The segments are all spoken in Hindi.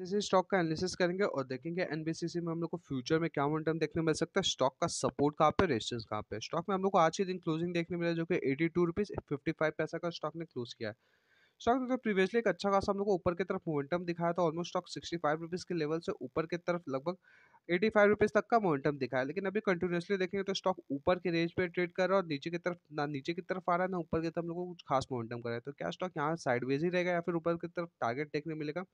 जैसे स्टॉक का एनालिसिस करेंगे और देखेंगे एनबीसीसी में हम लोग को फ्यूचर में क्या मोमेंटम देखने मिल सकता है स्टॉक का सपोर्ट कहाँ पे रेजिस्टेंस कहाँ पे स्टॉक में हम लोग को आज के दिन क्लोजिंग देखने मिला जो कि eighty two rupees fifty five पैसा का स्टॉक ने क्लोज किया है स्टॉक ने तो प्रीवियसली एक अच्छा खासा हम लोग को ऊपर की तरफ मोमेंटम दिखाया था almost stock sixty five rupees के लेवल से ऊपर की तरफ लगभग एटी फाइव रुपीज़ तक का मोमेंटम दिखाया लेकिन अभी कंटिन्यूसली देखेंगे तो स्टॉक ऊपर के रेंज पे ट्रेड कर रहा है और नीचे की तरफ ना नीचे की तरफ आ रहा है ना ऊपर की तरफ हम लोग को कुछ खास मोमेंटम कर रहा है तो क्या स्टॉक यहाँ साइडवेज ही रहेगा या फिर ऊपर की तरफ टारगेट देखने मिलेगा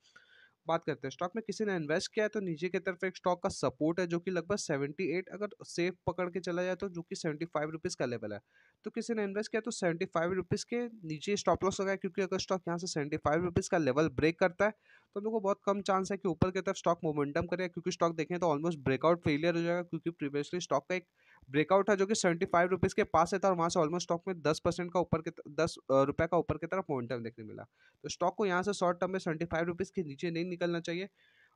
बात करते हैं स्टॉक में किसी ने इन्वेस्ट किया है तो नीचे की तरफ एक स्टॉक का सपोर्ट है जो कि लगभग सेवेंटी एट अगर सेफ पकड़ के चला जाए तो जो कि सेवेंटी फाइव रुपीज़ का लेवल है तो किसी ने इन्वेस्ट किया तो सेवेंटी फाइव रुपीज़ के नीचे स्टॉप लॉस लगाया क्योंकि अगर स्टॉक यहाँ से सेवेंटी फाइव रुपीज़ का लेवल ब्रेक करता है तो हम लोग को बहुत कम चांस है कि ऊपर की तरफ स्टॉक मोमेंटम करेगा क्योंकि स्टॉक देखें तो ऑलमोस्ट ब्रेकआउट फेलियर हो जाएगा क्योंकि प्रीवियसली स्टॉक का एक ब्रेकआउट है जो कि सेवेंटी फाइव रुपीज़ के पास है था और वहाँ से ऑलमोस्ट स्टॉक में दस परसेंट का ऊपर के दस रुपये का ऊपर की तरफ मोमेंटम देखने मिला तो स्टॉक को यहाँ से शॉर्ट टर्म में सेवेंटी फाइव रुपीज़ के नीचे नहीं निकलना चाहिए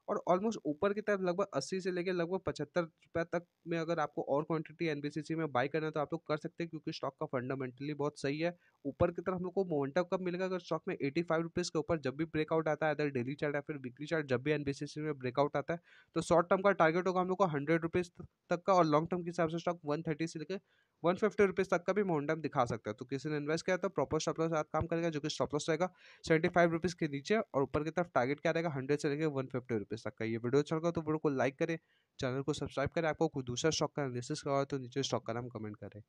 और ऑलमोस्ट ऊपर की तरफ लगभग अस्सी से लेकर लगभग पचहत्तर रुपये तक में अगर आपको और क्वांटिटी एन में बाई करना है तो आप लोग कर सकते हैं क्योंकि स्टॉक का फंडामेंटली बहुत सही है ऊपर की तरफ हम लोग को मोमेंटम कब मिलेगा अगर स्टॉक में एटी फाइव के ऊपर जब भी ब्रेकआउट आता है अदर डेली चार्ट या फिर वीकली चार्ट जब भी एन में ब्रेकआउट आता है तो शॉर्ट टर्म का टारगेट होगा हम लोग को हंड्रेड रुपीज़ तक का और लॉन्ग टर्म के हिसाब से स्टॉक वन थर्टी से लेकर वन फिफ्टी रुपीज़ तक का भी मोमेंटम दिखा सकता है तो किसी ने इन्वेस्ट किया तो प्रॉपर स्टॉप लॉस साथ काम करेगा जो कि स्टॉप लॉस रहेगा सेवेंटी फाइव रुपीज़ के नीचे और ऊपर की तरफ टारगेट क्या रहेगा हंड्रेड से वन फिफ्टी रुपीज़ तक का ये वीडियो अच्छा लगा तो वीडियो को लाइक करें चैनल को सब्सक्राइब करें आपको कोई दूसरा स्टॉक का एनालिसिस करवाए तो नीचे स्टॉक का नाम कमेंट करें